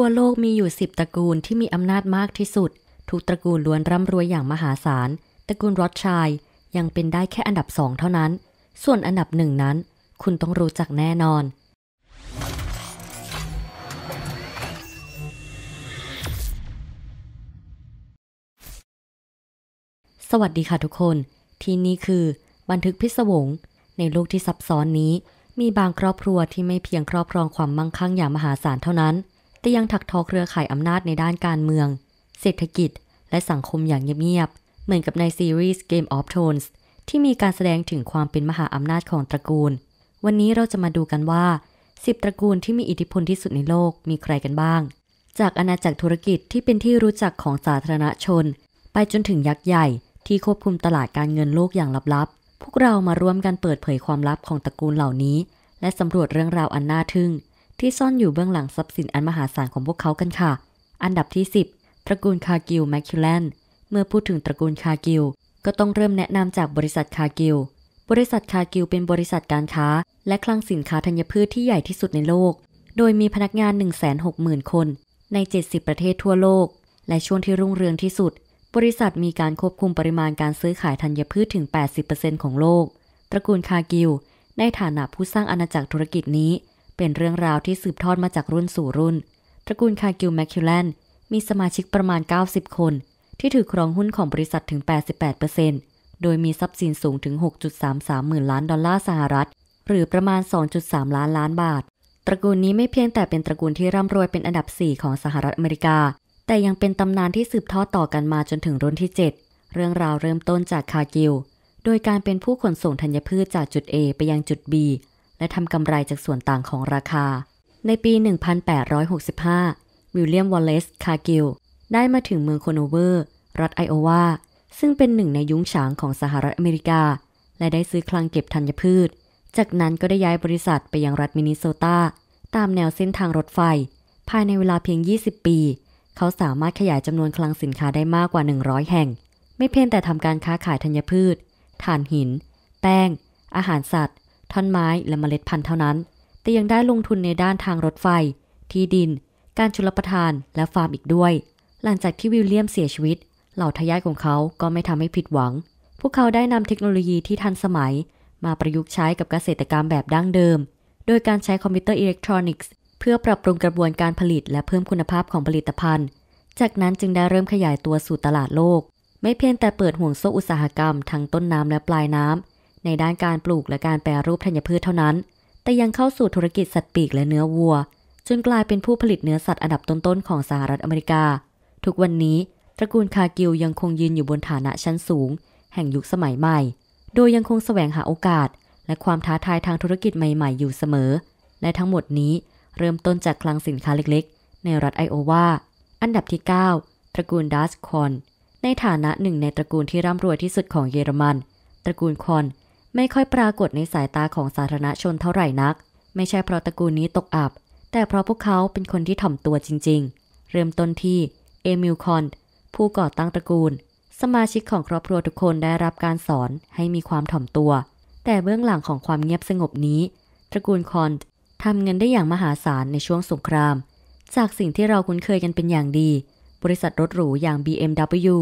ทั่วโลกมีอยู่ 10 ตระกูลที่มีอำนาจมากที่สุดทุกตระกูลล้วนร่ำรวยอย่างมหาศาล ตระกูลรอดชายยังเป็นได้แค่อันดับสองเท่านั้น ส่วนอันดับหนึ่งนั้น คุณต้องรู้จักแน่นอน สวัสดีค่ะทุกคน ที่นี่คือบันทึกพิศวง ในโลกที่ซับซ้อนนี้มีบางครอบครัวที่ไม่เพียงครอบครองความมั่งคั่งอย่างมหาศาลเท่านั้นแต่ยังถักทอเครือข่ายอำนาจในด้านการเมือง เศรษฐกิจ และสังคมอย่างเงียบๆ เหมือนกับในซีรีส์ Game of Thrones ที่มีการแสดงถึงความเป็นมหาอำนาจของตระกูล วันนี้เราจะมาดูกันว่า 10 ตระกูลที่มีอิทธิพลที่สุดในโลกมีใครกันบ้าง จากอาณาจักรธุรกิจที่เป็นที่รู้จักของสาธารณชน ไปจนถึงยักษ์ใหญ่ ที่ควบคุมตลาดการเงินโลกอย่างลับๆ พวกเรามาร่วมกันเปิดเผยความลับของตระกูลเหล่านี้ และสำรวจเรื่องราวอันน่าทึ่งที่ซ่อนอยู่เบื้องหลังทรัพย์สินอันมหาศาลของพวกเขากันค่ะ อันดับที่ 10 ตระกูลคากิลแมคคิลแลน เมื่อพูดถึงตระกูลคากิลก็ต้องเริ่มแนะนำจากบริษัทคากิลบริษัทคากิลเป็นบริษัทการค้า และคลังสินค้าธัญพืชที่ใหญ่ที่สุดในโลก โดยมีพนักงาน 160,000 คน ใน 70 ประเทศทั่วโลก และช่วงที่รุ่งเรืองที่สุด บริษัทมีการควบคุมปริมาณการซื้อขายธัญพืชถึง80%ของโลก ตระกูลคากิลในฐานะผู้สร้างอาณาจักรธุรกิจนี้เป็นเรื่องราวที่สืบทอดมาจากรุ่นสู่รุ่น ตระกูลคาร์กิลแมคคิวแลนมีสมาชิกประมาณ 90 คน ที่ถือครองหุ้นของบริษัทถึง 88%โดยมีทรัพย์สินสูงถึง 6.33หมื่นล้านดอลลาร์สหรัฐ หรือประมาณ 2.3 ล้านล้านบาท ตระกูลนี้ไม่เพียงแต่เป็นตระกูลที่ร่ำรวยเป็นอันดับ 4 ของสหรัฐอเมริกา แต่ยังเป็นตำนานที่สืบทอดต่อกันมาจนถึงรุ่นที่ 7 เรื่องราวเริ่มต้นจากคาร์กิลโดยการเป็นผู้ขนส่งธัญพืชจากจุด A ไปยังจุด B และทำกำไรจากส่วนต่างของราคา ในปี 1865 วิลเลียม วอลเลซ คากิล ได้มาถึงเมืองโคโนเวอร์ รัฐไอโอวา ซึ่งเป็นหนึ่งในยุ้งฉางของสหรัฐอเมริกา และได้ซื้อคลังเก็บธัญพืช จากนั้นก็ได้ย้ายบริษัทไปยังรัฐมินนิโซตา ตามแนวเส้นทางรถไฟ ภายในเวลาเพียง 20 ปี เขาสามารถขยายจำนวนคลังสินค้าได้มากกว่า 100 แห่ง ไม่เพียงแต่ทำการค้าขายธัญพืช ถ่านหิน แป้ง อาหารสัตว์ท่อนไม้ และเมล็ดพันธุ์เท่านั้น แต่ยังได้ลงทุนในด้านทางรถไฟ ที่ดิน การชุลประทาน และฟาร์มอีกด้วย หลังจากที่วิลเลียมเสียชีวิต เหล่าทายาทของเขาก็ไม่ทำให้ผิดหวัง พวกเขาได้นำเทคโนโลยีที่ทันสมัย มาประยุกต์ใช้กับเกษตรกรรมแบบดั้งเดิม โดยการใช้คอมพิวเตอร์อิเล็กทรอนิกส์เพื่อปรับปรุงกระบวนการผลิตและเพิ่มคุณภาพของผลิตภัณฑ์ จากนั้นจึงได้เริ่มขยายตัวสู่ตลาดโลก ไม่เพียงแต่เปิดห่วงโซ่อุตสาหกรรมทั้งต้นน้ำและปลายน้ำในด้านการปลูกและการแปรรูปธัญพืชเท่านั้น แต่ยังเข้าสู่ธุรกิจสัตว์ปีกและเนื้อวัว จนกลายเป็นผู้ผลิตเนื้อสัตว์อันดับต้น ๆ ของสหรัฐอเมริกา ทุกวันนี้ ตระกูลคากิลยังคงยืนอยู่บนฐานะชั้นสูง แห่งยุคสมัยใหม่ โดยยังคงแสวงหาโอกาส และความท้าทายทางธุรกิจใหม่ ๆ อยู่เสมอ และทั้งหมดนี้เริ่มต้นจากคลังสินค้าเล็ก ๆ ในรัฐไอโอวา อันดับที่ 9 ตระกูลดัสคอน ในฐานะหนึ่งในตระกูลที่ร่ำรวยที่สุดของเยอรมัน ตระกูลคอนไม่ค่อยปรากฏในสายตาของสาธารณชนเท่าไหร่นัก ไม่ใช่เพราะตระกูลนี้ตกอับ แต่เพราะพวกเขาเป็นคนที่ถ่อมตัวจริงๆ เริ่มต้นที่เอมิลคอนผู้ก่อตั้งตระกูล สมาชิกของครอบครัวทุกคนได้รับการสอนให้มีความถ่อมตัว แต่เบื้องหลังของความเงียบสงบนี้ ตระกูลคอนทำเงินได้อย่างมหาศาลในช่วงสงคราม จากสิ่งที่เราคุ้นเคยกันเป็นอย่างดี บริษัทรถหรูอย่าง BMW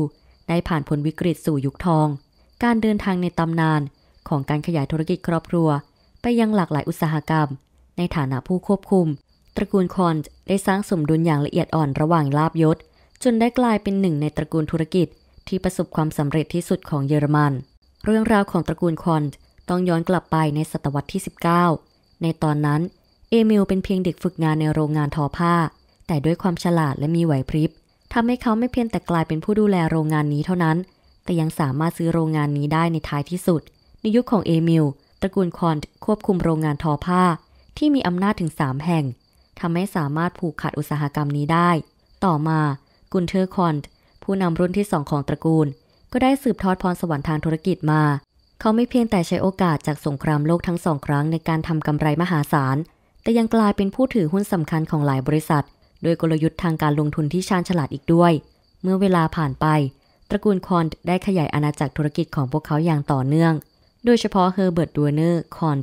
ได้ผ่านพ้นวิกฤตสู่ยุคทอง การเดินทางในตำนานของการขยายธุรกิจครอบครัว ไปยังหลากหลายอุตสาหกรรม ในฐานะผู้ควบคุม ตระกูลคอนได้สร้างสมดุลอย่างละเอียดอ่อนระหว่างลาบยศ จนได้กลายเป็นหนึ่งในตระกูลธุรกิจ ที่ประสบความสำเร็จที่สุดของเยอรมัน เรื่องราวของตระกูลคอนต้องย้อนกลับไปในศตวรรษที่ 19 ในตอนนั้น เอมิลเป็นเพียงเด็กฝึกงานในโรงงานทอผ้า แต่ด้วยความฉลาดและมีไหวพริบทำให้เขาไม่เพียงแต่กลายเป็นผู้ดูแลโรงงานนี้เท่านั้น แต่ยังสามารถซื้อโรงงานนี้ได้ในท้ายที่สุดในยุคขของเอมิล ตระกูลคอนควบคุมโรงงานทอผ้าที่มีอำนาจถึง3แห่ง ทำให้สามารถผูกขาดอุตสาหกรรมนี้ได้ ต่อมา กุนเทอร์คอนผู้นำรุ่นที่สองของตระกูล ก็ได้สืบทอดพรสวรรค์ทางธุรกิจมา เขาไม่เพียงแต่ใช้โอกาสจากสงครามโลกทั้งสองครั้งในการทำกำไรมหาศาล แต่ยังกลายเป็นผู้ถือหุ้นสำคัญของหลายบริษัทโดยกลยุทธ์ทางการลงทุนที่ชาญฉลาดอีกด้วย เมื่อเวลาผ่านไป ตระกูลคอนได้ขยายอาณาจักรธุรกิจของพวกเขาอย่างต่อเนื่องโดยเฉพาะเฮอร์เบิร์ต ดัวเนอร์ คอน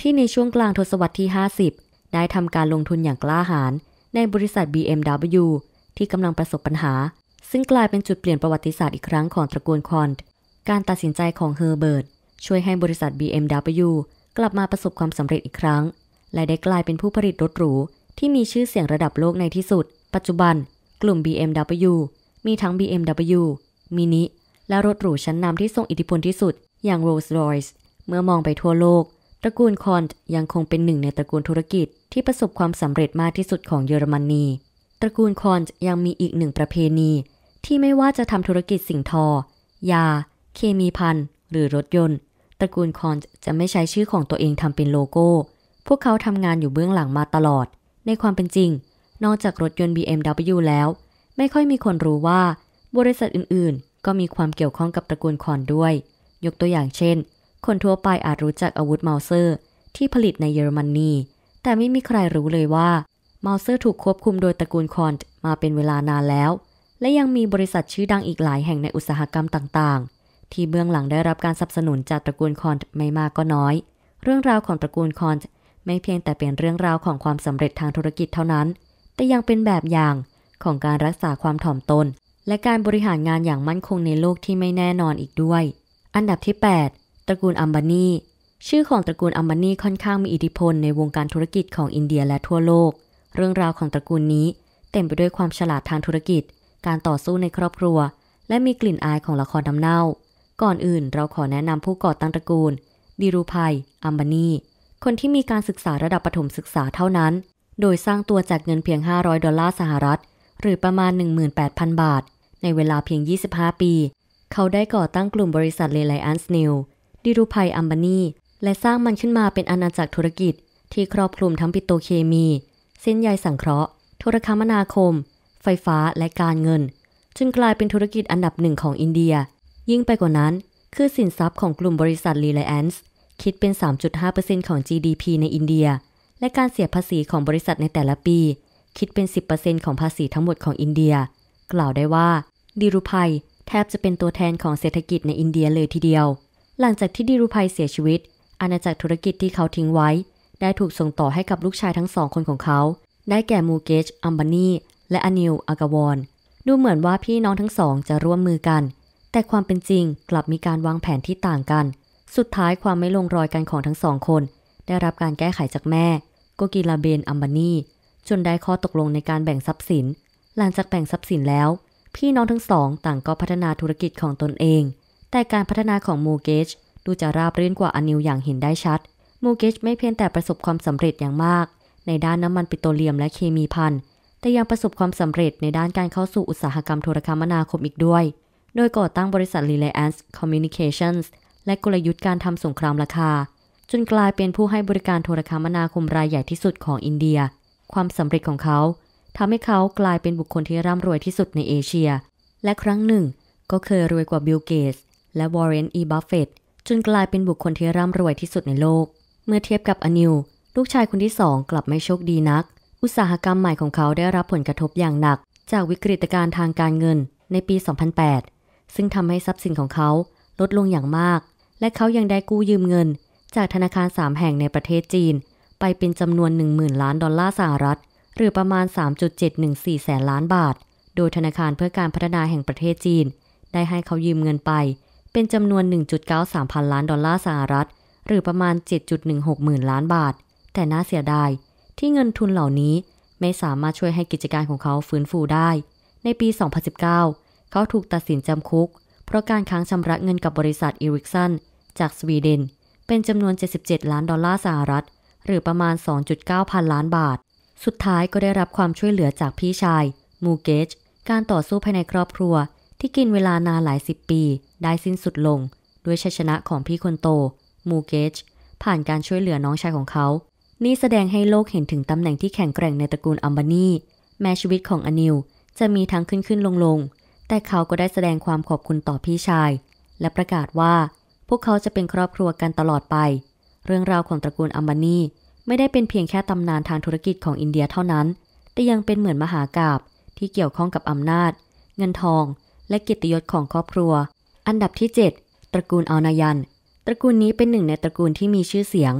ที่ในช่วงกลางทศวรรษที่ 50 ได้ทำการลงทุนอย่างกล้าหาญในบริษัท BMW ที่กำลังประสบปัญหา ซึ่งกลายเป็นจุดเปลี่ยนประวัติศาสตร์อีกครั้งของตระกูลคอนการตัดสินใจของเฮอร์เบิร์ตช่วยให้บริษัท BMW กลับมาประสบความสำเร็จอีกครั้ง และได้กลายเป็นผู้ผลิตรถหรู ที่มีชื่อเสียงระดับโลกในที่สุด ปัจจุบัน กลุ่ม BMW มีทั้ง BMW Mini และรถหรูชั้นนำที่ทรงอิทธิพลที่สุดอย่างโรลส์รอยส์เมื่อมองไปทั่วโลก ตระกูลคอนต์ยังคงเป็นหนึ่งในตระกูลธุรกิจที่ประสบความสำเร็จมากที่สุดของเยอรมนี ตระกูลคอนต์ยังมีอีกหนึ่งประเพณี ที่ไม่ว่าจะทำธุรกิจสิ่งทอ ยา เคมีพันหรือรถยนต์ ตระกูลคอนต์จะไม่ใช้ชื่อของตัวเองทำเป็นโลโก้ พวกเขาทำงานอยู่เบื้องหลังมาตลอด ในความเป็นจริง นอกจากรถยนต์ BMW แล้ว ไม่ค่อยมีคนรู้ว่า บริษัทอื่น ๆ ก็มีความเกี่ยวข้องกับตระกูลคอนด้วยยกตัวอย่างเช่น คนทั่วไปอาจรู้จักอาวุธเมาเซอร์ที่ผลิตในเยอรมนนีแต่ไม่มีใครรู้เลยว่า เมาเซอร์ถูกควบคุมโดยตระกูลคอนต์มาเป็นเวลานานแล้ว และยังมีบริษัทชื่อดังอีกหลายแห่งในอุตสาหกรรมต่าง ๆ ที่เบื้องหลังได้รับการสนับสนุนจากตระกูลคอนต์ไม่มากก็น้อย เรื่องราวของตระกูลคอนต์ไม่เพียงแต่เป็นเรื่องราวของความสำเร็จทางธุรกิจเท่านั้น แต่ยังเป็นแบบอย่างของการรักษาความถ่อมตนและการบริหารงานอย่างมั่นคงในโลกที่ไม่แน่นอนอีกด้วยอันดับที่ 8 ตระกูลอัมบานี ชื่อของตระกูลอัมบานีค่อนข้างมีอิทธิพลในวงการธุรกิจของอินเดียและทั่วโลก เรื่องราวของตระกูลนี้ เต็มไปด้วยความฉลาดทางธุรกิจ การต่อสู้ในครอบครัว และมีกลิ่นอายของละครน้ำเน่า ก่อนอื่นเราขอแนะนำผู้ก่อตั้งตระกูลดิรูภัยอัมบานี คนที่มีการศึกษาระดับประถมศึกษาเท่านั้น โดยสร้างตัวจากเงินเพียง 500 ดอลลาร์สหรัฐ หรือประมาณ 18,000 บาท ในเวลาเพียง 25 ปีเขาได้ก่อตั้งกลุ่มบริษัทเลไลอันส์นิวดิรูภัยอัมบานี และสร้างมันขึ้นมาเป็นอาณาจักรธุรกิจ ที่ครอบคลุมทั้งปิโตเคมี เส้นใยสังเคราะห์ โทรคมนาคม ไฟฟ้า และการเงินจนกลายเป็นธุรกิจอันดับหนึ่งของอินเดีย ยิ่งไปกว่านั้น คือสินทรัพย์ของกลุ่มบริษัทลีไลแอนส์คิดเป็น3.5%ของ GDP ในอินเดีย และการเสียภาษีของบริษัทในแต่ละปี คิดเป็น10%ของภาษีทั้งหมดของอินเดีย กล่าวได้ว่า ดิรุภัยแทบจะเป็นตัวแทนของเศรษฐกิจในอินเดียเลยทีเดียว หลังจากที่ดิรุภัยเสียชีวิต อาณาจักรธุรกิจที่เขาทิ้งไว้ ได้ถูกส่งต่อให้กับลูกชายทั้งสองคนของเขา ได้แก่ มูเกช อัมบานี และอนิล อากาวอนดูเหมือนว่าพี่น้องทั้งสองจะร่วมมือกัน แต่ความเป็นจริงกลับมีการวางแผนที่ต่างกัน สุดท้ายความไม่ลงรอยกันของทั้งสองคน ได้รับการแก้ไขจากแม่ โกกีลาเบน อัมบานี จนได้ข้อตกลงในการแบ่งทรัพย์สิน หลังจากแบ่งทรัพย์สินแล้วพี่น้องทั้งสอง ต่างก็พัฒนาธุรกิจของตนเอง แต่การพัฒนาของมูเกจดูจะราบรื่นกว่าอนิวอย่างเห็นได้ชัด มูเกจไม่เพียงแต่ประสบความสำเร็จอย่างมาก ในด้านน้ำมันปิโตรเลียมและเคมีพันธ์แต่ยังประสบความสำเร็จในด้านการเข้าสู่อุตสาหกรรมโทรคมนาคมอีกด้วย โดยก่อตั้งบริษัท Reliance Communications และกลยุทธ์การทำสงครามราคาจนกลายเป็นผู้ให้บริการโทรคมนาคมรายใหญ่ที่สุดของอินเดีย ความสำเร็จของเขาทำให้เขากลายเป็นบุคคลที่ร่ำรวยที่สุดในเอเชีย และครั้งหนึ่งก็เคยรวยกว่าบิลเกตส์และวอร์เรนอีบัฟเฟตจนกลายเป็นบุคคลที่ร่ำรวยที่สุดในโลก เมื่อเทียบกับอนิว ลูกชายคนที่สองกลับไม่โชคดีนัก อุตสาหกรรมใหม่ของเขาได้รับผลกระทบอย่างหนัก จากวิกฤตการณ์ทางการเงินในปี 2008 ซึ่งทำให้ทรัพย์สินของเขาลดลงอย่างมาก และเขายังได้กู้ยืมเงิน จากธนาคาร3แห่งในประเทศจีนไปเป็นจำนวน10,000 ล้านดอลลาร์สหรัฐหรือประมาณ 3.714 แสนล้านบาท โดยธนาคารเพื่อการพัฒนาแห่งประเทศจีน ได้ให้เขายืมเงินไป เป็นจำนวน 1.93 พันล้านดอลลาร์สหรัฐ หรือประมาณ 7.16 หมื่นล้านบาท แต่น่าเสียดาย ที่เงินทุนเหล่านี้ ไม่สามารถช่วยให้กิจการของเขาฟื้นฟูได้ ในปี 2019 เขาถูกตัดสินจำคุก เพราะการค้างชำระเงินกับบริษัทอีริกสันจากสวีเดน เป็นจำนวน 77 ล้านดอลลาร์สหรัฐ หรือประมาณ 2.9 พันล้านบาทสุดท้ายก็ได้รับความช่วยเหลือจากพี่ชาย มูเกจการต่อสู้ภายในครอบครัวที่กินเวลานานหลายสิบปีได้สิ้นสุดลงด้วยชัยชนะของพี่คนโต มูเกจผ่านการช่วยเหลือน้องชายของเขา นี่แสดงให้โลกเห็นถึงตำแหน่งที่แข็งแกร่งในตระกูลอัมบานี แม้ชีวิตของอนิวจะมีทั้งขึ้นขึ้นลงลง แต่เขาก็ได้แสดงความขอบคุณต่อพี่ชาย และประกาศว่าพวกเขาจะเป็นครอบครัวกันตลอดไป เรื่องราวของตระกูลอัมบานีไม่ได้เป็นเพียงแค่ตำนานทางธุรกิจของอินเดียเท่านั้น แต่ยังเป็นเหมือนมหากราบที่เกี่ยวข้องกับอำนาจ เงินทอง และกิยติยศของครอบครัว อันดับที่ 7 ตระกูลอานายัน ตระกูลนี้เป็นหนึ่งในตระกูลที่มีชื่อเสียง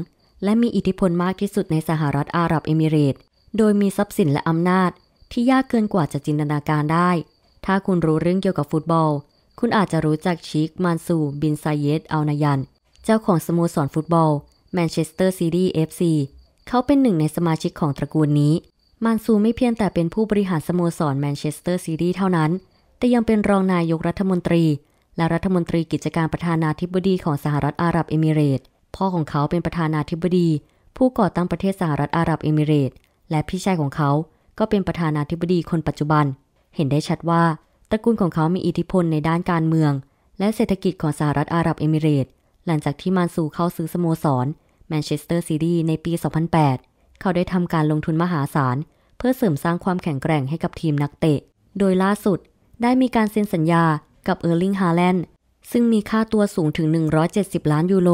และมีอิทธิพลมากที่สุดในสหรัฐอาหรับเอมิเรต โดยมีทรัพย์สินและอำนาจ ที่ยากเกินกว่าจะจินตนาการได้ ถ้าคุณรู้เรื่องเกี่ยวกับฟุตบอล คุณอาจจะรู้จักชิคมานซูบินไซเยตอานายัน เจ้าของสโมสรฟุตบอลแมนเชสเตอร์ซิตี์เอฟซี FC เขาเป็นหนึ่งในสมาชิกของตระกูลนี้มานซูไม่เพียงแต่เป็นผู้บริหารสโมสรแมนเชสเตอร์ซิตี้เท่านั้น แต่ยังเป็นรองนายกรัฐมนตรี และรัฐมนตรีกิจการประธานาธิบดีของสหรัฐอาหรับเอมิเรตพ่อของเขาเป็นประธานาธิบดี ผู้ก่อตั้งประเทศสหรัฐอาหรับเอมิเรตและพี่ชายของเขา ก็เป็นประธานาธิบดีคนปัจจุบัน เห็นได้ชัดว่าตระกูลของเขามีอิทธิพลในด้านการเมือง และเศรษฐกิจของสหรัฐอาหรับเอมิเรตหลังจากที่มานซูเข้าซื้อสโมสรแมนเชสเตอร์ซิตี้ในปี 2008 เขาได้ทำการลงทุนมหาศาล เพื่อเสริมสร้างความแข็งแกร่งให้กับทีมนักเตะ โดยล่าสุดได้มีการเซ็นสัญญากับเออร์ลิงฮาแลนด์ซึ่งมีค่าตัวสูงถึง 170 ล้านยูโร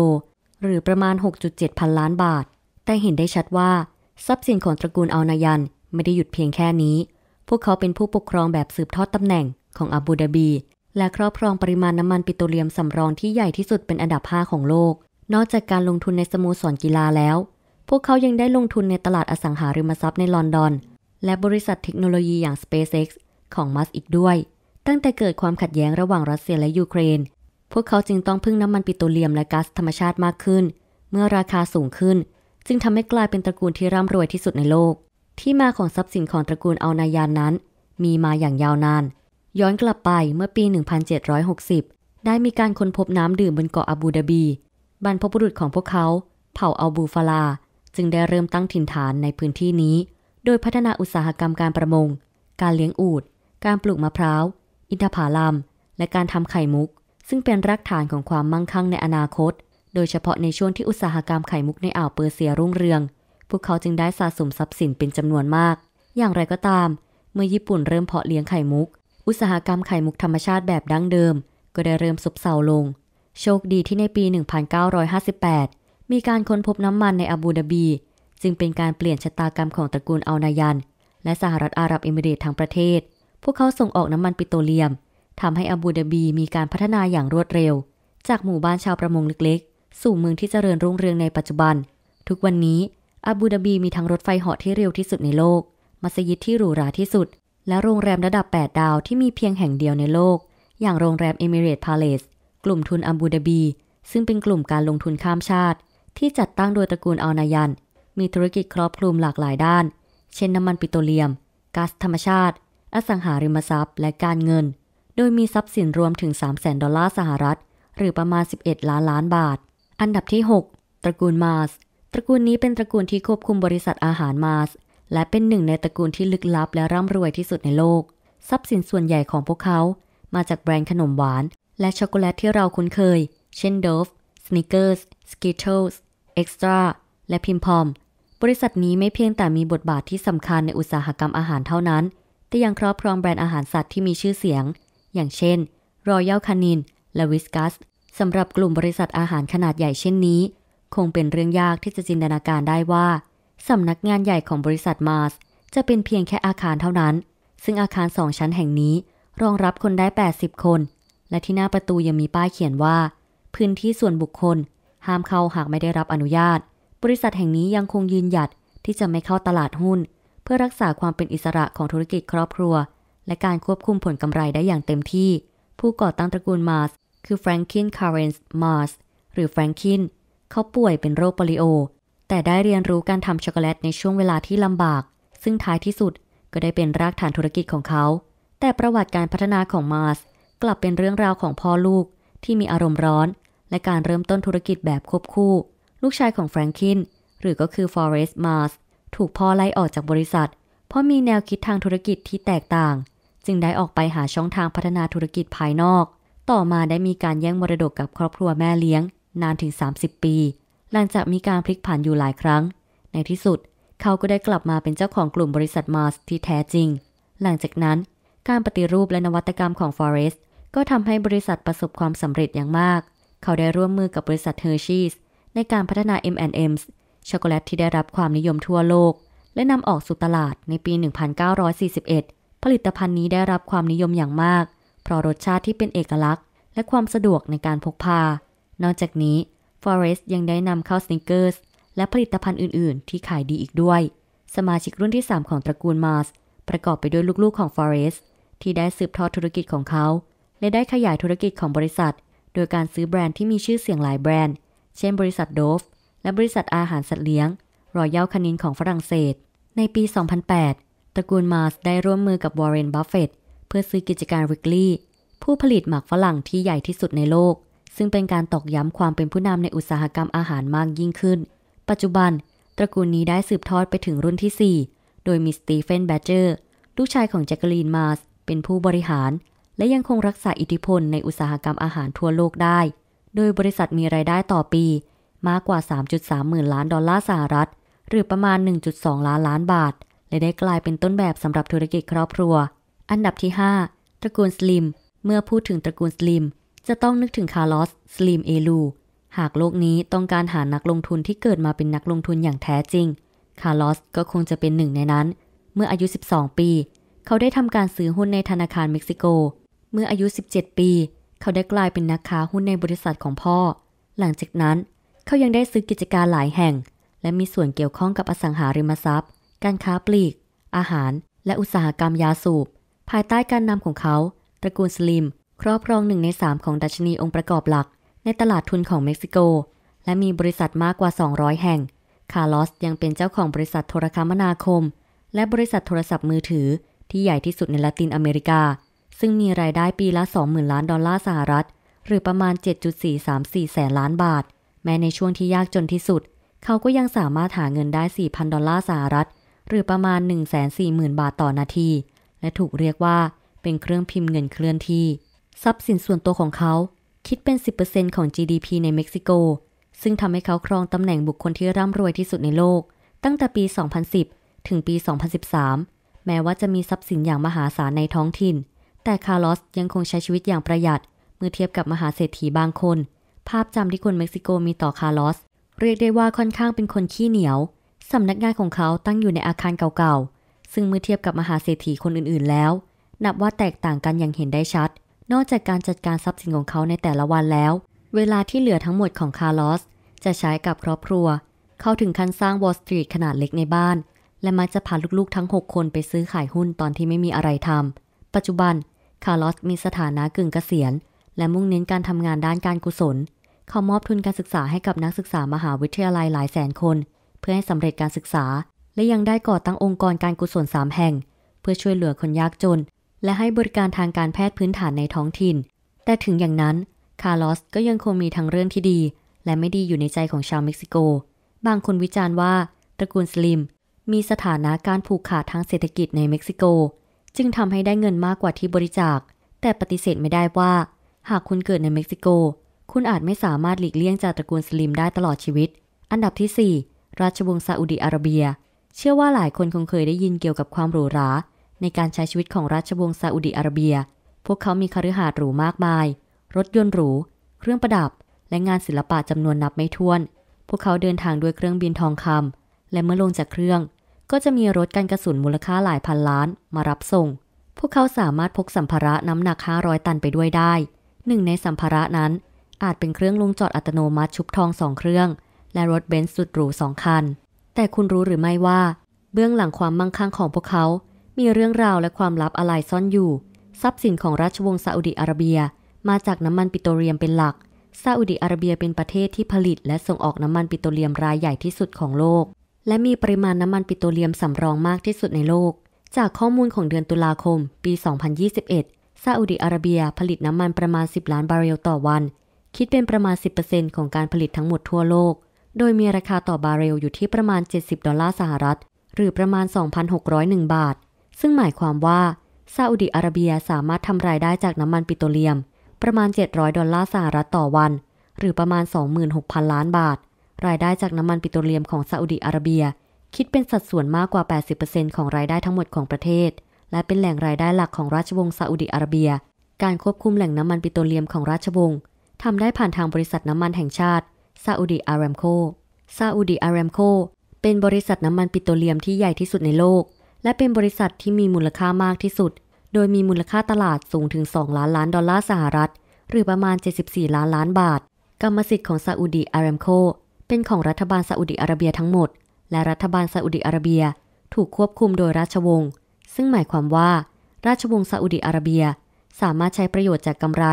หรือประมาณ 6.7 พันล้านบาท แต่เห็นได้ชัดว่า ทรัพย์สินของตระกูลอัลนายัน ไม่ได้หยุดเพียงแค่นี้ พวกเขาเป็นผู้ปกครองแบบสืบทอดตำแหน่งของอาบูดาบีและครอบครองปริมาณน้ำมันปิโตรเลียมสำรองที่ใหญ่ที่สุดเป็นอันดับ5ของโลกนอกจากการลงทุนในสโมสรกีฬาแล้ว พวกเขายังได้ลงทุนในตลาดอสังหาริมทรัพย์ในลอนดอน และบริษัทเทคโนโลยีอย่าง SpaceX ของมัสอีกด้วย ตั้งแต่เกิดความขัดแย้งระหว่างรัสเซียและยูเครน พวกเขาจึงต้องพึ่งน้ำมันปิโตรเลียมและก๊าซธรรมชาติมากขึ้น เมื่อราคาสูงขึ้น จึงทำให้กลายเป็นตระกูลที่ร่ำรวยที่สุดในโลก ที่มาของทรัพย์สินของตระกูลอานายานนั้น มีมาอย่างยาวนาน ย้อนกลับไปเมื่อปี 1760 ได้มีการค้นพบน้ำดื่มบนเกาะอาบูดาบีบรรพบุรุษของพวกเขา เผ่าอัลบูฟาลาจึงได้เริ่มตั้งถิ่นฐานในพื้นที่นี้ โดยพัฒนาอุตสาหกรรมการประมง การเลี้ยงอูด การปลูกมะพร้าว อินทผลัมและการทำไข่มุก ซึ่งเป็นรากฐานของความมั่งคั่งในอนาคต โดยเฉพาะในช่วงที่อุตสาหกรรมไข่มุกในอ่าวเปอร์เซียรุ่งเรือง พวกเขาจึงได้สะสมทรัพย์สินเป็นจำนวนมาก อย่างไรก็ตาม เมื่อญี่ปุ่นเริ่มเพาะเลี้ยงไข่มุก อุตสาหกรรมไข่มุกธรรมชาติแบบดั้งเดิม ก็ได้เริ่มซบเซาลงโชคดีที่ในปี 1958 มีการค้นพบน้ำมันในอาบูดาบีจึงเป็นการเปลี่ยนชะตากรรมของตระกูลอัลนายันและสหรัฐอาหรับเอมิเรตทั้งประเทศ พวกเขาส่งออกน้ำมันปิโตรเลียม ทำให้อาบูดาบีมีการพัฒนาอย่างรวดเร็ว จากหมู่บ้านชาวประมงเล็กๆ สู่เมืองที่เจริญรุ่งเรืองในปัจจุบัน ทุกวันนี้อาบูดาบีมีทั้งรถไฟเหาะที่เร็วที่สุดในโลก มัสยิดที่หรูหราที่สุด และโรงแรมระดับ8ดาวที่มีเพียงแห่งเดียวในโลก อย่างโรงแรมเอมิเรตพาเลสกลุ่มทุนอัมบูดาบี ซึ่งเป็นกลุ่มการลงทุนข้ามชาติ ที่จัดตั้งโดยตระกูลอานายันมีธุรกิจครอบคลุมหลากหลายด้าน เช่นน้ำมันปิโตรเลียมก๊าซธรรมชาติ อสังหาริมทรัพย์และการเงิน โดยมีทรัพย์สินรวมถึง3 0 0แสนดอลลาร์สหรัฐ หรือประมาณ 11 ล้านล้านบาท อันดับที่6ตระกูลมาสตระกูลนี้เป็นตระกูลที่ควบคุมบริษัทอาหารมาสและเป็นหนึ่ง ในตระกูลที่ลึกลับและร่ำรวยที่สุดในโลกทรัพย์สินส่วนใหญ่ของพวกเขา มาจากแบรนด์ขนมหวานและช็อกโกแลตที่เราคุ้นเคย เช่น Dove, Snickers, Skittles, Extra และพิมพอม บริษัทนี้ไม่เพียงแต่มีบทบาทที่สำคัญในอุตสาหกรรมอาหารเท่านั้น แต่ยังครอบครองแบรนด์อาหารสัตว์ที่มีชื่อเสียง อย่างเช่น Royal Canin และ Whiskas สำหรับกลุ่มบริษัทอาหารขนาดใหญ่เช่นนี้ คงเป็นเรื่องยากที่จะจินตนาการได้ว่าสำนักงานใหญ่ของบริษัทมาสจะเป็นเพียงแค่อาคารเท่านั้น ซึ่งอาคารสองชั้นแห่งนี้ รองรับคนได้ 80 คนและที่หน้าประตูยังมีป้ายเขียนว่า พื้นที่ส่วนบุคคล ห้ามเข้าหากไม่ได้รับอนุญาต บริษัทแห่งนี้ยังคงยืนหยัดที่จะไม่เข้าตลาดหุ้น เพื่อรักษาความเป็นอิสระของธุรกิจครอบครัว และการควบคุมผลกำไรได้อย่างเต็มที่ ผู้ก่อตั้งตระกูลมาร์ส คือแฟรงคินคาร์เรนส์มาร์สหรือแฟรงคินเขาป่วยเป็นโรคโปลิโอ แต่ได้เรียนรู้การทำช็อกโกแลตในช่วงเวลาที่ลำบาก ซึ่งท้ายที่สุดก็ได้เป็นรากฐานธุรกิจของเขา แต่ประวัติการพัฒนาของมาร์สกลับเป็นเรื่องราวของพ่อลูกที่มีอารมณ์ร้อน และการเริ่มต้นธุรกิจแบบควบคู่ ลูกชายของแฟรงคิน หรือก็คือฟอเรสต์มาร์สถูกพ่อไล่ออกจากบริษัท เพราะมีแนวคิดทางธุรกิจที่แตกต่าง จึงได้ออกไปหาช่องทางพัฒนาธุรกิจภายนอก ต่อมาได้มีการแย่งมรดกกับครอบครัวแม่เลี้ยงนานถึง 30 ปี หลังจากมีการพลิกผันอยู่หลายครั้ง ในที่สุด เขาก็ได้กลับมาเป็นเจ้าของกลุ่มบริษัทมาร์สที่แท้จริง หลังจากนั้น การปฏิรูปและนวัตกรรมของฟอเรสต์ก็ทำให้บริษัทประสบความสำเร็จอย่างมาก เขาได้ร่วมมือกับบริษัทเฮอร์ชีสในการพัฒนา M&M's ช็อกโกแลตที่ได้รับความนิยมทั่วโลก และนำออกสู่ตลาดในปี 1941 ผลิตภัณฑ์นี้ได้รับความนิยมอย่างมาก เพราะรสชาติที่เป็นเอกลักษณ์ และความสะดวกในการพกพา นอกจากนี้ Forest ยังได้นำเข้าสเนคเกอร์สและผลิตภัณฑ์อื่น ๆ ที่ขายดีอีกด้วย สมาชิกรุ่นที่ 3 ของตระกูลมาร์สประกอบไปด้วยลูก ๆ ของ Forest ที่ได้สืบทอดธุรกิจของเขาและได้ขยายธุรกิจของบริษัท โดยการซื้อแบรนด์ที่มีชื่อเสียงหลายแบรนด์ เช่นบริษัทโดฟ และบริษัทอาหารสัตว์เลี้ยง รอยัลคานินของฝรั่งเศส ในปี 2008 ตระกูลมาสได้ร่วมมือกับวอร์เรน บัฟเฟตเพื่อซื้อกิจการวิกลี่ ผู้ผลิตหมากฝรั่งที่ใหญ่ที่สุดในโลก ซึ่งเป็นการตอกย้ำความเป็นผู้นำในอุตสาหกรรมอาหารมากยิ่งขึ้น ปัจจุบัน ตระกูลนี้ได้สืบทอดไปถึงรุ่นที่ 4 โดยมีสตีเฟน แบเจอร์ ลูกชายของแจ็คกรีน มาสเป็นผู้บริหารและยังคงรักษาอิทธิพลในอุตสาหกรรมอาหารทั่วโลกได้ โดยบริษัทมีรายได้ต่อปี มากกว่า 3.3หมื่นล้านดอลลาร์สหรัฐ หรือประมาณ 1.2 ล้านล้านบาท และได้กลายเป็นต้นแบบสำหรับธุรกิจครอบครัว อันดับที่ 5 ตระกูลสลิม เมื่อพูดถึงตระกูลสลิม จะต้องนึกถึงคาร์ลอส สลิมเอลู หากโลกนี้ต้องการหานักลงทุนที่เกิดมาเป็นนักลงทุนอย่างแท้จริง คาร์ลอสก็คงจะเป็นหนึ่งในนั้น เมื่ออายุ 12 ปี เขาได้ทำการซื้อหุ้นในธนาคารเม็กซิโกเมื่ออายุ 17 ปี เขาได้กลายเป็นนักค้าหุ้นในบริษัทของพ่อ หลังจากนั้น เขายังได้ซื้อกิจการหลายแห่ง และมีส่วนเกี่ยวข้องกับอสังหาริมทรัพย์ การค้าปลีก อาหาร และอุตสาหกรรมยาสูบ ภายใต้การนำของเขา ตระกูลสลิม ครอบครองหนึ่งในสามของดัชนีองค์ประกอบหลัก ในตลาดทุนของเม็กซิโก และมีบริษัทมากกว่า 200 แห่ง คาร์ลอส ยังเป็นเจ้าของบริษัทโทรคมนาคม และบริษัทโทรศัพท์มือถือ ที่ใหญ่ที่สุดในละตินอเมริกาซึ่งมีรายได้ปีละ20,000ล้านดอลลาร์สหรัฐ หรือประมาณ 7.434 แสนล้านบาท แม้ในช่วงที่ยากจนที่สุด เขาก็ยังสามารถหาเงินได้ 4,000 ดอลลาร์สหรัฐ หรือประมาณ 140,000 บาทต่อนาที และถูกเรียกว่าเป็นเครื่องพิมพ์เงินเคลื่อนที่ ทรัพย์สินส่วนตัวของเขา คิดเป็น 10%ของ GDP ในเม็กซิโก ซึ่งทำให้เขาครองตำแหน่งบุคคลที่ร่ำรวยที่สุดในโลก ตั้งแต่ปี 2010 ถึงปี 2013 แม้ว่าจะมีทรัพย์สินอย่างมหาศาลในท้องถิ่นแต่คาร์ลอสยังคงใช้ชีวิตอย่างประหยัด เมื่อเทียบกับมหาเศรษฐีบางคน ภาพจำที่คนเม็กซิโกมีต่อคาร์ลอส เรียกได้ว่าค่อนข้างเป็นคนขี้เหนียว สำนักงานของเขาตั้งอยู่ในอาคารเก่าๆ ซึ่งเมื่อเทียบกับมหาเศรษฐีคนอื่นๆแล้ว นับว่าแตกต่างกันอย่างเห็นได้ชัด นอกจากการจัดการทรัพย์สินของเขาในแต่ละวันแล้ว เวลาที่เหลือทั้งหมดของคาร์ลอส จะใช้กับครอบครัว เขาถึงขั้นสร้างวอลสตรีทขนาดเล็กในบ้าน และมักจะพาลูกๆ ทั้ง6คนไปซื้อขายหุ้นตอนที่ไม่มีอะไรทำปัจจุบันคาร์ลอสมีสถานะกึ่งเกษียณและมุ่งเน้นการทำงานด้านการกุศล เขามอบทุนการศึกษาให้กับนักศึกษามหาวิทยาลัยหลายแสนคน เพื่อให้สำเร็จการศึกษา และยังได้ก่อตั้งองค์กรการกุศลสามแห่ง เพื่อช่วยเหลือคนยากจน และให้บริการทางการแพทย์พื้นฐานในท้องถิ่น แต่ถึงอย่างนั้นคาร์ลอสก็ยังคงมีทั้งเรื่องที่ดี และไม่ดีอยู่ในใจของชาวเม็กซิโก บางคนวิจารณ์ว่าตระกูลสลิม มีสถานะการผูกขาดทางเศรษฐกิจในเม็กซิโกจึงทำให้ได้เงินมากกว่าที่บริจาค แต่ปฏิเสธไม่ได้ว่า หากคุณเกิดในเม็กซิโก คุณอาจไม่สามารถหลีกเลี่ยงจากตระกูลสลิมได้ตลอดชีวิต อันดับที่ 4 ราชวงศ์ซาอุดีอาระเบีย เชื่อว่าหลายคนคงเคยได้ยินเกี่ยวกับความหรูหราในการใช้ชีวิตของราชวงศ์ซาอุดีอาระเบีย พวกเขามีคฤหาสน์หรูมากมาย รถยนต์หรู เครื่องประดับ และงานศิลปะจำนวนนับไม่ถ้วน พวกเขาเดินทางด้วยเครื่องบินทองคำและเมื่อลงจากเครื่องก็จะมีรถกันกระสุนมูลค่าหลายพันล้านมารับส่ง พวกเขาสามารถพกสัมภาระน้ำหนัก 500 ตันไปด้วยได้ หนึ่งในสัมภาระนั้นอาจเป็นเครื่องลงจอดอัตโนมัติชุบทองสองเครื่อง และรถเบนซ์สุดหรูสองคัน แต่คุณรู้หรือไม่ว่า เบื้องหลังความมั่งคั่งของพวกเขา มีเรื่องราวและความลับอะไรซ่อนอยู่ ทรัพย์สินของราชวงศ์ซาอุดิอาระเบีย มาจากน้ำมันปิโตรเลียมเป็นหลัก ซาอุดิอาระเบียเป็นประเทศที่ผลิต และส่งออกน้ำมันปิโตรเลียมรายใหญ่ที่สุดของโลกและมีปริมาณน้ำมันปิโตรเลียมสำรองมากที่สุดในโลก จากข้อมูลของเดือนตุลาคม ปี 2021 ซาอุดิอาระเบียผลิตน้ำมันประมาณ 10 ล้านบาร์เรลต่อวัน คิดเป็นประมาณ 10%ของการผลิตทั้งหมดทั่วโลก โดยมีราคาต่อบาร์เรลอยู่ที่ประมาณ 70 ดอลลาร์สหรัฐ หรือประมาณ 2,601 บาท ซึ่งหมายความว่า ซาอุดิอาระเบียสามารถทำรายได้จากน้ำมันปิโตรเลียมประมาณ 700 ดอลลาร์สหรัฐต่อวัน หรือประมาณ 26,000ล้านบาทรายได้จากน้ำมันปิโตรเลียมของซาอุดีอาระเบีย คิดเป็นสัดส่วนมากกว่า 80%ของรายได้ทั้งหมดของประเทศ และเป็นแหล่งรายได้หลักของราชวงศ์ซาอุดีอาระเบีย การควบคุมแหล่งน้ำมันปิโตรเลียมของราชวงศ์ทำได้ผ่านทางบริษัทน้ำมันแห่งชาติซาอุดีอารามโคซาอุดีอารามโคเป็นบริษัทน้ำมันปิโตรเลียมที่ใหญ่ที่สุดในโลก และเป็นบริษัทที่มีมูลค่ามากที่สุด โดยมีมูลค่าตลาดสูงถึง 2 ล้านล้านดอลลาร์สหรัฐหรือประมาณ 74 ล้านล้านบาท กรรมสิทธิ์ของซาอุดีอารามโคเป็นของรัฐบาลซาอุดิอาระเบียทั้งหมด และรัฐบาลซาอุดิอาระเบีย ถูกควบคุมโดยราชวงศ์ ซึ่งหมายความว่า ราชวงศ์ซาอุดิอาระเบีย สามารถใช้ประโยชน์จากกำไร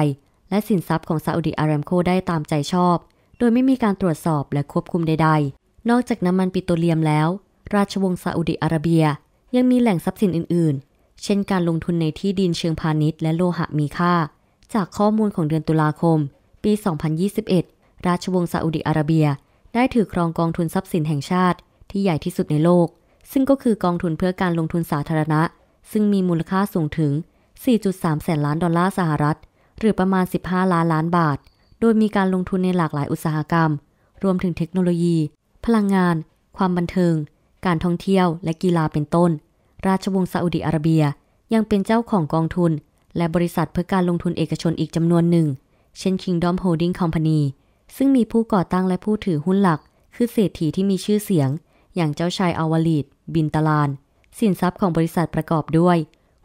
และสินทรัพย์ของซาอุดิอารเมโคได้ตามใจชอบ โดยไม่มีการตรวจสอบและควบคุมใดๆนอกจากน้ำมันปิโตรเลียมแล้ว ราชวงศ์ซาอุดิอาระเบีย ยังมีแหล่งทรัพย์สินอื่นๆ เช่นการลงทุนในที่ดินเชิงพาณิชย์และโลหะมีค่า จากข้อมูลของเดือนตุลาคม ปี 2021 ราชวงศ์ซาอุดิอาระเบียได้ถือครองกองทุนทรัพย์สินแห่งชาติที่ใหญ่ที่สุดในโลก ซึ่งก็คือกองทุนเพื่อการลงทุนสาธารณะ ซึ่งมีมูลค่าสูงถึง 4.3 แสนล้านดอลลาร์สหรัฐ หรือประมาณ 15 ล้านล้านบาท โดยมีการลงทุนในหลากหลายอุตสาหกรรม รวมถึงเทคโนโลยี พลังงาน ความบันเทิง การท่องเที่ยวและกีฬาเป็นต้น ราชวงศ์ซาอุดีอาระเบีย ยังเป็นเจ้าของกองทุน และบริษัทเพื่อการลงทุนเอกชนอีกจำนวนหนึ่งเช่น Kingdom Holding Company ซึ่งมีผู้ก่อตั้งและผู้ถือหุ้นหลักคือเศรษฐีที่มีชื่อเสียง อย่างเจ้าชายอวลีดบินตาลาน สินทรัพย์ของบริษัทประกอบด้วย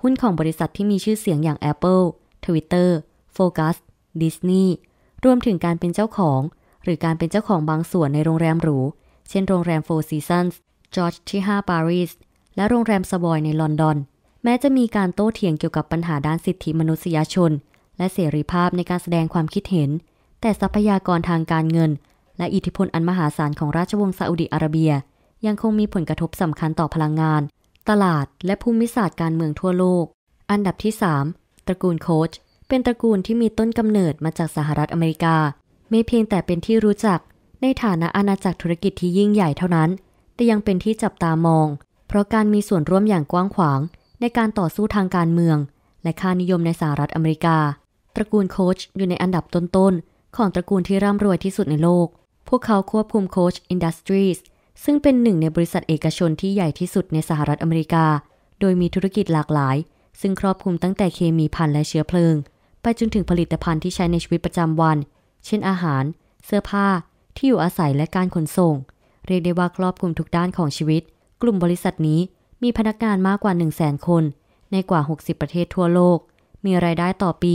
หุ้นของบริษัทที่มีชื่อเสียงอย่าง Apple Twitter Focus Disney รวมถึงการเป็นเจ้าของ หรือการเป็นเจ้าของบางส่วนในโรงแรมหรู เช่นโรงแรม Four Seasons จอร์จที่5ปารีสและโรงแรมสบอยในลอนดอน แม้จะมีการโต้เถียงเกี่ยวกับปัญหาด้านสิทธิมนุษยชน และเสรีภาพในการแสดงความคิดเห็นแต่ทรัพยากรทางการเงิน และอิทธิพลอันมหาศาลของราชวงศ์ซาอุดิอาระเบีย ยังคงมีผลกระทบสำคัญต่อพลังงาน ตลาดและภูมิศาสตร์การเมืองทั่วโลก อันดับที่ 3 ตระกูลโคช เป็นตระกูลที่มีต้นกำเนิดมาจากสหรัฐอเมริกา ไม่เพียงแต่เป็นที่รู้จักในฐานะอาณาจักรธุรกิจที่ยิ่งใหญ่เท่านั้น แต่ยังเป็นที่จับตามองเพราะการมีส่วนร่วมอย่างกว้างขวาง ในการต่อสู้ทางการเมือง และค่านิยมในสหรัฐอเมริกา ตระกูลโคชอยู่ในอันดับต้น ๆของตระกูลที่ร่ำรวยที่สุดในโลก พวกเขาควบคุมโคชอินดัสทรีสซึ่งเป็นหนึ่งในบริษัทเอกชนที่ใหญ่ที่สุดในสหรัฐอเมริกา โดยมีธุรกิจหลากหลาย ซึ่งครอบคลุมตั้งแต่เคมีพันและเชื้อเพลิง ไปจนถึงผลิตภัณฑ์ที่ใช้ในชีวิตประจำวัน เช่นอาหาร เสื้อผ้า ที่อยู่อาศัยและการขนส่ง เรียกได้ว่าครอบคลุมทุกด้านของชีวิต กลุ่มบริษัทนี้มีพนักงานมากกว่า 1 0 0 0 0แคน ในกว่า 60 ประเทศทั่วโลก มีรายได้ต่อปี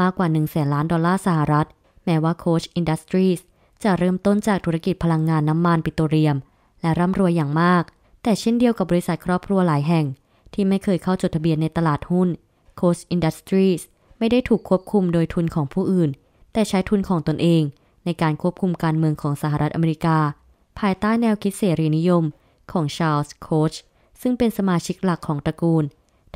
มากกว่า1 0 0 0 0 0 ล้านดอลลาร์สหรัฐแม้ว่าโคชอินดัสทรีสจะเริ่มต้นจากธุรกิจพลังงานน้ำมันปิโตรเลียม และร่ำรวยอย่างมาก แต่เช่นเดียวกับบริษัทครอบครัวหลายแห่ง ที่ไม่เคยเข้าจดทะเบียนในตลาดหุ้น โคชอินดัสทรีสไม่ได้ถูกควบคุมโดยทุนของผู้อื่น แต่ใช้ทุนของตนเอง ในการควบคุมการเมืองของสหรัฐอเมริกา ภายใต้แนวคิดเสรีนิยมของชาร์ลส์โคชซึ่งเป็นสมาชิกหลักของตระกูล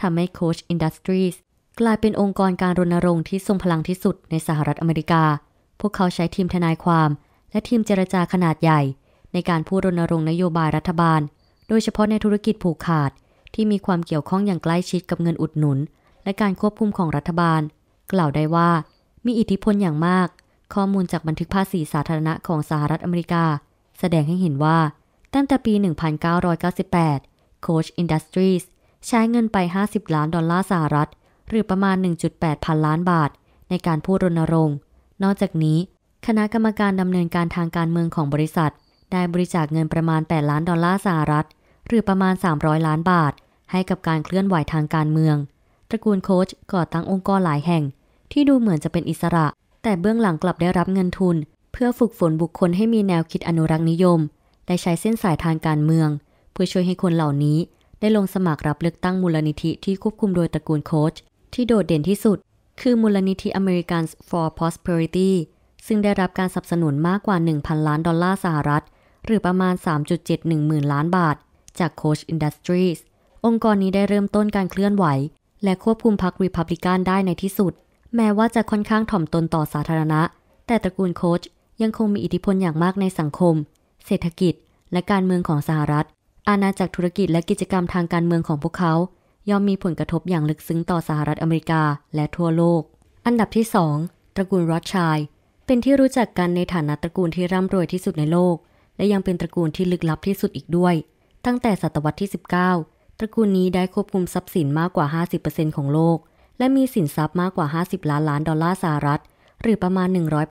ทำให้โคชอินดัสทรีสกลายเป็นองค์กรการรณรงค์ที่ทรงพลังที่สุดในสหรัฐอเมริกาพวกเขาใช้ทีมทนายความและทีมเจรจาขนาดใหญ่ในการพูดรณรงค์นโยบายรัฐบาล โดยเฉพาะในธุรกิจผูกขาดที่มีความเกี่ยวข้องอย่างใกล้ชิดกับเงินอุดหนุนและการควบคุมของรัฐบาล กล่าวได้ว่ามีอิทธิพลอย่างมาก ข้อมูลจากบันทึกภาษีสาธารณะของสหรัฐอเมริกาแสดงให้เห็นว่าตั้งแต่ปี 1998 Coach Industries ใช้เงินไป 50 ล้านดอลลาร์สหรัฐ หรือประมาณ 1.8 พันล้านบาท ในการพูดรณรงค์นอกจากนี้ คณะกรรมการดำเนินการทางการเมืองของบริษัท ได้บริจาคเงินประมาณ 8 ล้านดอลลาร์สหรัฐ หรือประมาณ 300 ล้านบาท ให้กับการเคลื่อนไหวทางการเมือง ตระกูลโคชก่อตั้งองค์กรหลายแห่งที่ดูเหมือนจะเป็นอิสระ แต่เบื้องหลังกลับได้รับเงินทุน เพื่อฝึกฝนบุคคลให้มีแนวคิดอนุรักษ์นิยมและใช้เส้นสายทางการเมือง เพื่อช่วยให้คนเหล่านี้ ได้ลงสมัครรับเลือกตั้งมูลนิธิที่ควบคุมโดยตระกูลโคชที่โดดเด่นที่สุดคือมูลนิธิ Americans for Prosperity ซึ่งได้รับการสนับสนุนมากกว่า 1,000 ล้านดอลลาร์สหรัฐ หรือประมาณ 3.71หมื่นล้านบาท จากโคชอินดัสทรีสองค์กรนี้ได้เริ่มต้นการเคลื่อนไหว และควบคุมพรรครีพับลิกันได้ในที่สุด แม้ว่าจะค่อนข้างถ่อมตนต่อสาธารณะ แต่ตระกูลโคชยังคงมีอิทธิพลอย่างมากในสังคม เศรษฐกิจ และการเมืองของสหรัฐ อาณาจักรธุรกิจและกิจกรรมทางการเมืองของพวกเขาย่อมมีผลกระทบอย่างลึกซึ้งต่อสหรัฐอเมริกาและทั่วโลก อันดับที่2ตระกูลรอดชัยเป็นที่รู้จักกันในฐานะตระกูลที่ร่ำรวยที่สุดในโลก และยังเป็นตระกูลที่ลึกลับที่สุดอีกด้วย ตั้งแต่ศตวรรษที่19 ตระกูลนี้ได้ควบคุมทรัพย์สินมากกว่า 50%ของโลก และมีสินทรัพย์มากกว่า 50ล้านล้านดอลลาร์สหรัฐ หรือประมาณ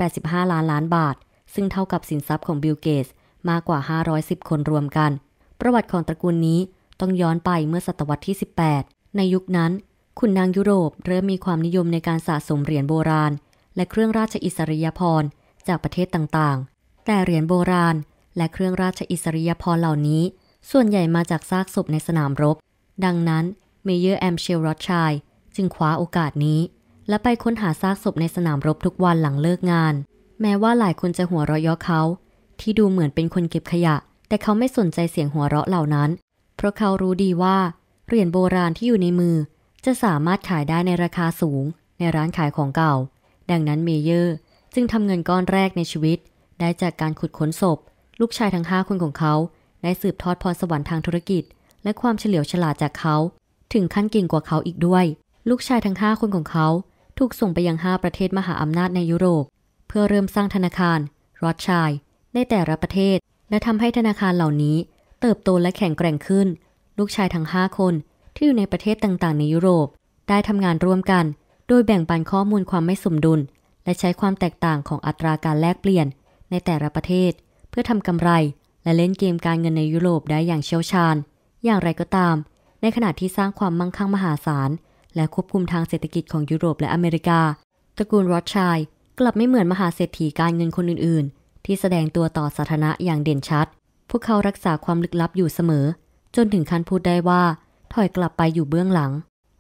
185ล้านล้านบาท ซึ่งเท่ากับสินทรัพย์ของบิลเกตส์มากกว่า510คนรวมกัน ประวัติของตระกูลนี้ต้องย้อนไปเมื่อศตวรรษที่ 18 ในยุคนั้น คุณนางยุโรปเริ่มมีความนิยมในการสะสมเหรียญโบราณ และเครื่องราชอิสริยาภรณ์จากประเทศต่างๆ แต่เหรียญโบราณและเครื่องราชอิสริยาภรณ์เหล่านี้ ส่วนใหญ่มาจากซากศพในสนามรบ ดังนั้นเมเยอร์แอมเชลรอดชายจึงคว้าโอกาสนี้ และไปค้นหาซากศพในสนามรบทุกวันหลังเลิกงาน แม้ว่าหลายคนจะหัวเราะเยาะเขา ที่ดูเหมือนเป็นคนเก็บขยะ แต่เขาไม่สนใจเสียงหัวเราะเหล่านั้นเพราะเขารู้ดีว่าเหรียญโบราณที่อยู่ในมือ จะสามารถขายได้ในราคาสูงในร้านขายของเก่า ดังนั้นเมเยอร์จึงทำเงินก้อนแรกในชีวิต ได้จากการขุดค้นศพลูกชายทั้งห้าคนของเขา ได้สืบทอดพรสวรรค์ทางธุรกิจ และความเฉลียวฉลาดจากเขา ถึงขั้นเก่งกว่าเขาอีกด้วย ลูกชายทั้งห้าคนของเขา ถูกส่งไปยังห้าประเทศมหาอำนาจในยุโรป เพื่อเริ่มสร้างธนาคารรอดชายในแต่ละประเทศ และทำให้ธนาคารเหล่านี้เติบโตและแข็งแกร่งขึ้น ลูกชายทั้ง 5 คนที่อยู่ในประเทศต่างๆ ในยุโรปได้ทำงานร่วมกัน โดยแบ่งปันข้อมูลความไม่สมดุล และใช้ความแตกต่างของอัตราการแลกเปลี่ยนในแต่ละประเทศ เพื่อทำกำไรและเล่นเกมการเงินในยุโรปได้อย่างเชี่ยวชาญ อย่างไรก็ตาม ในขณะที่สร้างความมั่งคั่งมหาศาล และควบคุมทางเศรษฐกิจของยุโรปและอเมริกา ตระกูลรอดชัยกลับไม่เหมือนมหาเศรษฐีการเงินคนอื่นๆ ที่แสดงตัวต่อสาธารณะอย่างเด่นชัดพวกเขารักษาความลึกลับอยู่เสมอ จนถึงขั้นพูดได้ว่าถอยกลับไปอยู่เบื้องหลัง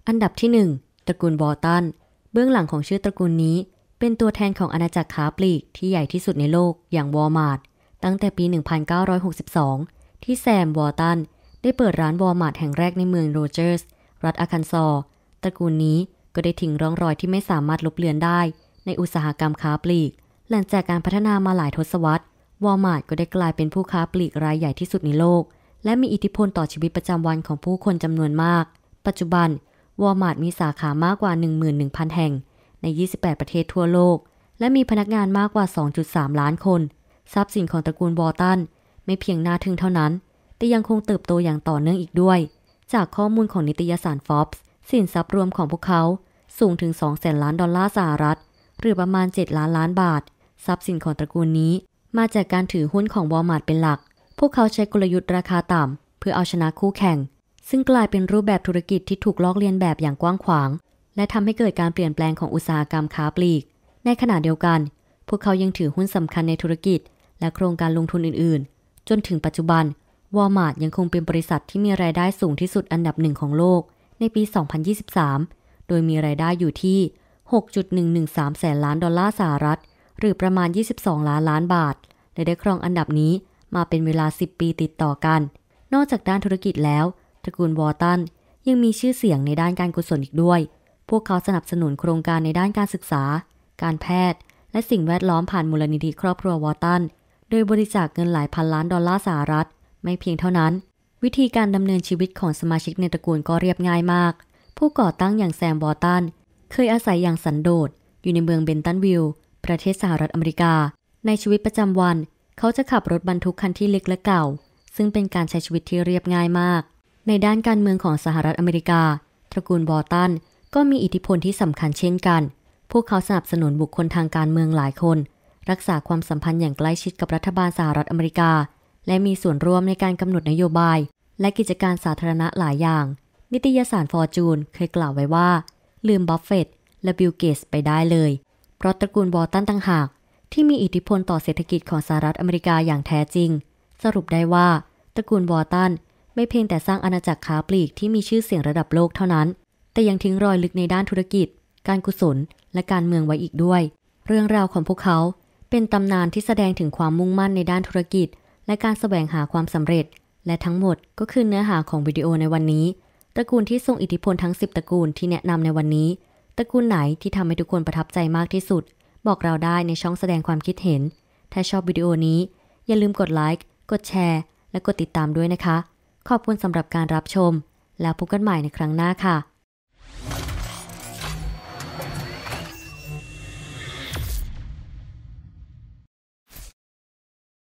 อันดับที่ 1 ตระกูลบอตันเบื้องหลังของชื่อตระกูลนี้ เป็นตัวแทนของอาณาจักรค้าปลีก ที่ใหญ่ที่สุดในโลกอย่างวอลมาร์ทตั้งแต่ปี 1962 ที่แซมวอตัน ได้เปิดร้านวอลมาร์ทแห่งแรกในเมืองโรเจอร์ส รัฐอาคันซอ ตระกูลนี้ก็ได้ทิ้งร่องรอยที่ไม่สามารถลบเลือนได้ในอุตสาหกรรมค้าปลีกหลังจากการพัฒนามาหลายทศวรรษวอลมาร์ทก็ได้กลายเป็นผู้ค้าปลีกรายใหญ่ที่สุดในโลก และมีอิทธิพลต่อชีวิตประจำวันของผู้คนจำนวนมาก ปัจจุบันวอลมาร์ทมีสาขามากกว่า 11,000 แห่งใน 28 ประเทศทั่วโลก และมีพนักงานมากกว่า 2.3 ล้านคน ทรัพย์สินของตระกูลวอลตัน ไม่เพียงน่าทึ่งเท่านั้น แต่ยังคงเติบโตอย่างต่อเนื่องอีกด้วย จากข้อมูลของนิตยสารฟอบส์สินทรัพย์รวมของพวกเขาสูงถึง2แสนล้านดอลลาร์สหรัฐ หรือประมาณ 7 ล้านล้านบาท ทรัพย์สินของตระกูลนี้มาจากการถือหุ้นของวอลมาร์ทเป็นหลัก พวกเขาใช้กลยุทธ์ราคาต่ำเพื่อเอาชนะคู่แข่ง ซึ่งกลายเป็นรูปแบบธุรกิจที่ถูกลอกเลียนแบบอย่างกว้างขวาง และทำให้เกิดการเปลี่ยนแปลงของอุตสาหกรรมค้าปลีก ในขณะเดียวกัน พวกเขายังถือหุ้นสำคัญในธุรกิจและโครงการลงทุนอื่นๆ จนถึงปัจจุบันวอลมาร์ทยังคงเป็นบริษัทที่มีรายได้สูงที่สุดอันดับหนึ่งของโลกในปี 2023 โดยมีรายได้อยู่ที่ 6.113แสนล้านดอลลาร์สหรัฐหรือประมาณ 22 ล้านล้านบาทและได้ครองอันดับนี้มาเป็นเวลา 10 ปีติดต่อกัน นอกจากด้านธุรกิจแล้ว ตระกูลวอร์ตัน ยังมีชื่อเสียงในด้านการกุศลอีกด้วย พวกเขาสนับสนุนโครงการในด้านการศึกษา การแพทย์ และสิ่งแวดล้อมผ่านมูลนิธิครอบครัววอร์ตัน โดยบริจาคเงินหลายพันล้านดอลลาร์สหรัฐ ไม่เพียงเท่านั้น วิธีการดำเนินชีวิตของสมาชิกในตระกูลก็เรียบง่ายมาก ผู้ก่อตั้งอย่างแซมวอร์ตันเคยอาศัยอย่างสันโดษอยู่ในเมืองเบนตันวิลล์ประเทศสหรัฐอเมริกา ในชีวิตประจำวัน เขาจะขับรถบรรทุกคันที่เล็กและเก่า ซึ่งเป็นการใช้ชีวิตที่เรียบง่ายมาก ในด้านการเมืองของสหรัฐอเมริกา ตระกูลบอตันก็มีอิทธิพลที่สำคัญเช่นกัน พวกเขาสนับสนุนบุคคลทางการเมืองหลายคน รักษาความสัมพันธ์อย่างใกล้ชิดกับรัฐบาลสหรัฐอเมริกา และมีส่วนร่วมในการกำหนดนโยบาย และกิจการสาธารณะหลายอย่างนิตยสารฟอร์จูนเคยกล่าวไว้ว่าลืมบัฟเฟตและบิลเกสไปได้เลยเพราะตระกูลวอตันต่างหากที่มีอิทธิพลต่อเศรษฐกิจของสหรัฐอเมริกาอย่างแท้จริง สรุปได้ว่าตระกูลวอตัน ไม่เพียงแต่สร้างอาณาจักรค้าปลีกที่มีชื่อเสียงระดับโลกเท่านั้น แต่ยังทิ้งรอยลึกในด้านธุรกิจ การกุศล และการเมืองไว้อีกด้วย เรื่องราวของพวกเขาเป็นตำนานที่แสดงถึงความมุ่งมั่นในด้านธุรกิจ และการสแสวงหาความสำเร็จ และทั้งหมดก็คือเนื้อหาของวิดีโอในวันนี้ตระกูลที่ทรงอิทธิพลทั้ง 10 ตระกูลที่แนะนำในวันนี้ตระกูลไหนที่ทำให้ทุกคนประทับใจมากที่สุด บอกเราได้ในช่องแสดงความคิดเห็น ถ้าชอบวิดีโอนี้ อย่าลืมกดไลค์กดแชร์และกดติดตามด้วยนะคะ ขอบคุณสำหรับการรับชม แล้วพบกันใหม่ในครั้งหน้าค่ะ